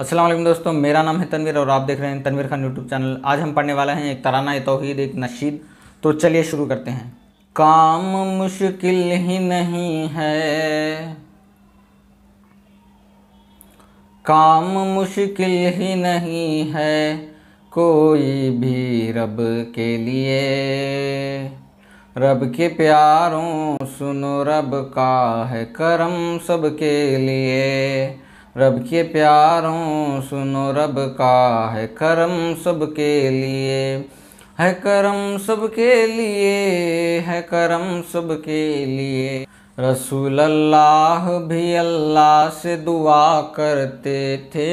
असलम दोस्तों मेरा नाम है तनवीर और आप देख रहे हैं तनवीर खान यूट्यूब चैनल आज हम पढ़ने वाले हैं एक तराना तोहद एक नशीद तो चलिए शुरू करते हैं काम मुश्किल ही नहीं है काम मुश्किल ही नहीं है कोई भी रब के लिए रब के प्यारों सुनो रब का है करम सबके लिए रब के प्यारों सुनो रब का है करम सबके लिए है करम सबके लिए है करम सबके लिए रसूल अल्लाह भी अल्लाह से दुआ करते थे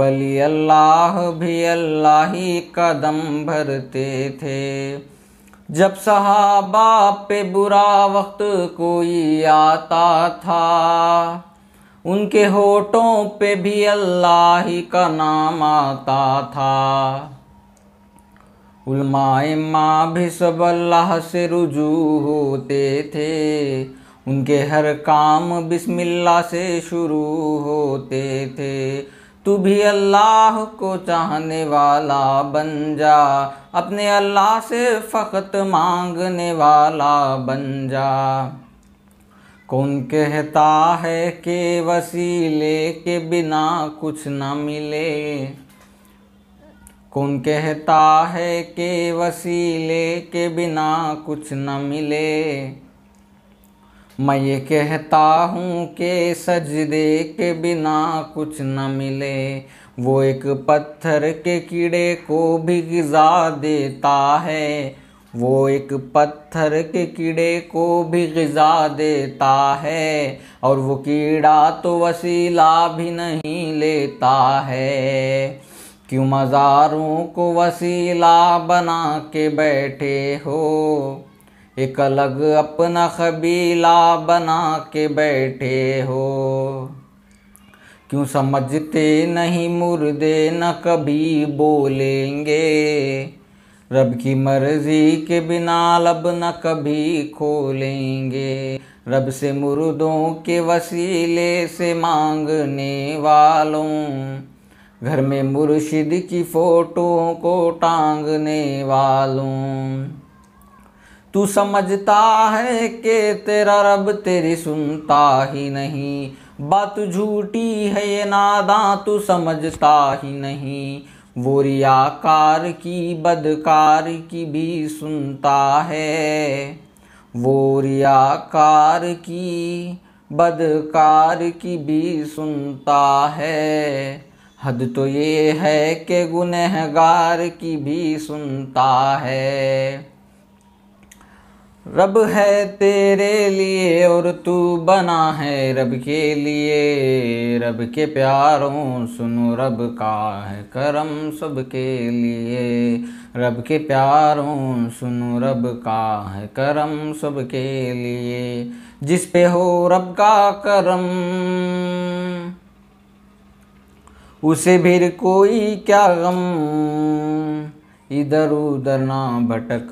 वली अल्लाह भी अल्लाह ही कदम भरते थे जब सहाबा पे बुरा वक्त कोई आता था उनके होठों पे भी अल्लाह ही का नाम आता था उलमाए माँ भी सब अल्लाह से रुजू होते थे उनके हर काम बिस्मिल्लाह से शुरू होते थे तू भी अल्लाह को चाहने वाला बन जा अपने अल्लाह से फकत मांगने वाला बन जा कौन कहता है के वसीले के बिना कुछ न मिले कौन कहता है के वसीले के बिना कुछ न मिले मैं ये कहता हूँ के सजदे के बिना कुछ न मिले वो एक पत्थर के कीड़े को भी गिजा देता है वो एक पत्थर के कीड़े को भी गज़ा देता है और वो कीड़ा तो वसीला भी नहीं लेता है क्यों मज़ारों को वसीला बना के बैठे हो एक अलग अपना कबीला बना के बैठे हो क्यों समझते नहीं मुर्दे न कभी बोलेंगे रब की मर्जी के बिना लब न कभी खोलेंगे रब से मुर्दों के वसीले से मांगने वालों घर में मुर्शिद की फ़ोटो को टांगने वालों तू समझता है कि तेरा रब तेरी सुनता ही नहीं बात झूठी है ये नादा तू समझता ही नहीं वो की बदकार की भी सुनता है वो की बदकार की भी सुनता है हद तो ये है कि गुनहगार की भी सुनता है रब है तेरे लिए और तू बना है रब के लिए रब के प्यारों सुनो रब का है करम सबके लिए रब के प्यारों सुनो रब का है करम सबके लिए जिस पे हो रब का करम उसे भी कोई क्या गम इधर उधर ना भटक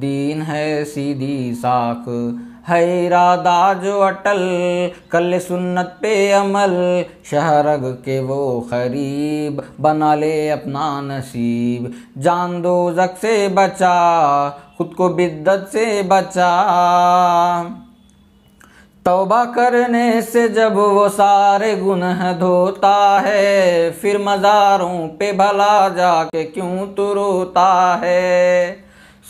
दीन है सीधी साख है इरादा जो अटल कल सुन्नत पे अमल शहरग के वो खरीब बना ले अपना नसीब जान दो जक से बचा खुद को बिद्दत से बचा तौबा करने से जब वो सारे गुनह धोता है फिर मज़ारों पे भला जाके क्यों तो रोता है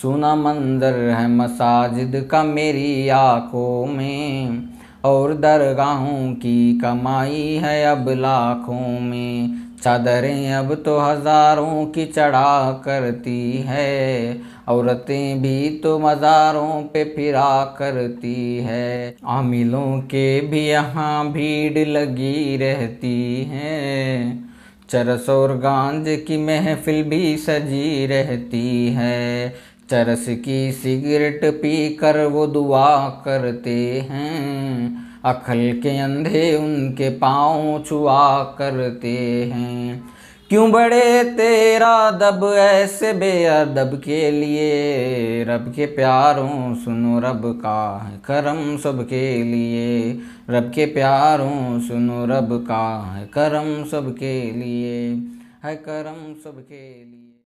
सुना मंजर है मसाजिद का मेरी आँखों में और दरगाहों की कमाई है अब लाखों में चादरें अब तो हज़ारों की चढ़ा करती है औरतें भी तो मज़ारों पे फिरा करती है आमिलों के भी यहाँ भीड़ लगी रहती है चरस और गांज की महफिल भी सजी रहती है चरस की सिगरेट पी कर वो दुआ करते हैं अखल के अंधे उनके पाँव छुआ करते हैं क्यों बड़े तेरा दब ऐसे बेअदब के लिए रब के प्यारों सुनो रब का है करम सबके लिए रब के प्यारों सुनो रब का है करम सबके लिए है करम सबके लिए